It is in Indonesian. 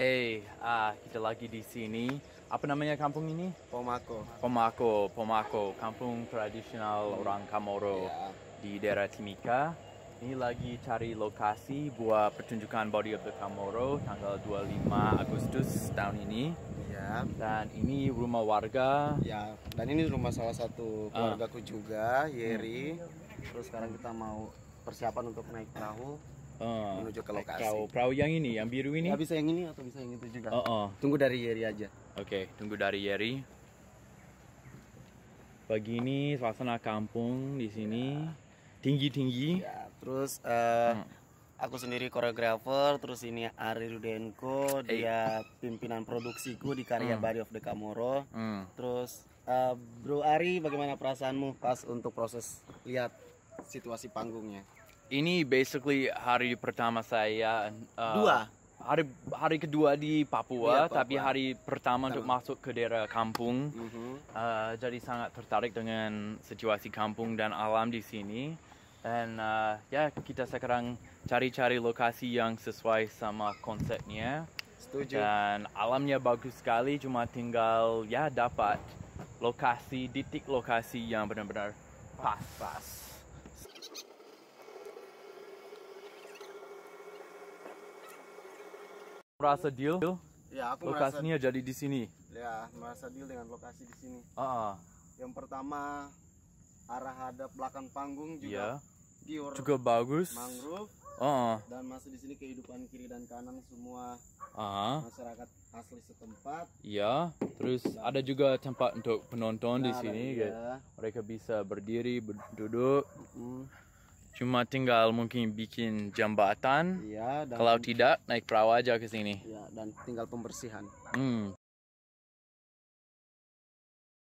Eh, uh, kita lagi di sini. Apa namanya kampung ini? Pomako. Pomako, Pomako, kampung tradisional hmm. orang Kamoro yeah. di daerah Timika. Ini lagi cari lokasi buat pertunjukan Body of the Kamoro tanggal 25 Agustus tahun ini. Ya. Dan ini rumah warga. Ya. Dan ini rumah salah satu ah. keluargaku uh. juga, Yeri. Hmm. Terus sekarang kita mau persiapan untuk naik perahu uh, menuju ke eh, lokasi. Kau perahu yang ini, yang biru ini? Ya, bisa yang ini atau bisa yang itu juga. Uh -uh. Tunggu dari Yeri aja. Oke, okay, tunggu dari Yeri. Pagi ini suasana kampung di sini ya. tinggi-tinggi. Ya. ya, terus uh, hmm aku sendiri koreografer terus ini Ari Rudenko hey. Eh. dia pimpinan produksiku di karya hmm. Body of the Kamoro Hmm. terus uh, Bro Ari bagaimana perasaanmu pas untuk proses lihat situasi panggungnya ini basically hari pertama saya uh, dua hari hari kedua di Papua, ya, Papua. tapi hari pertama untuk masuk ke daerah kampung. Uh mhm. -huh. uh, jadi sangat tertarik dengan situasi kampung dan alam di sini. Dan uh, ya kita sekarang cari-cari lokasi yang sesuai sama konsepnya. Setuju. Dan alamnya bagus sekali, cuma tinggal ya dapat lokasi, titik lokasi yang benar-benar pas. Pas. merasa deal? Ya, aku lokasinya merasa, jadi di sini. Ya, merasa deal dengan lokasi di sini. Uh -uh. Yang pertama arah hadap belakang panggung juga yeah. pure juga bagus. Mangrove. Uh -uh. Dan masih di sini kehidupan kiri dan kanan semua uh -uh. masyarakat asli setempat. yeah. terus dan ada juga tempat untuk penonton nah, di sini. Iya. Mereka bisa berdiri, berduduk. Uh -uh. Cuma tinggal mungkin bikin jembatan. Iya. Dan... Kalau tidak naik perahu aja ke sini. Iya. Dan tinggal pembersihan. Hmm.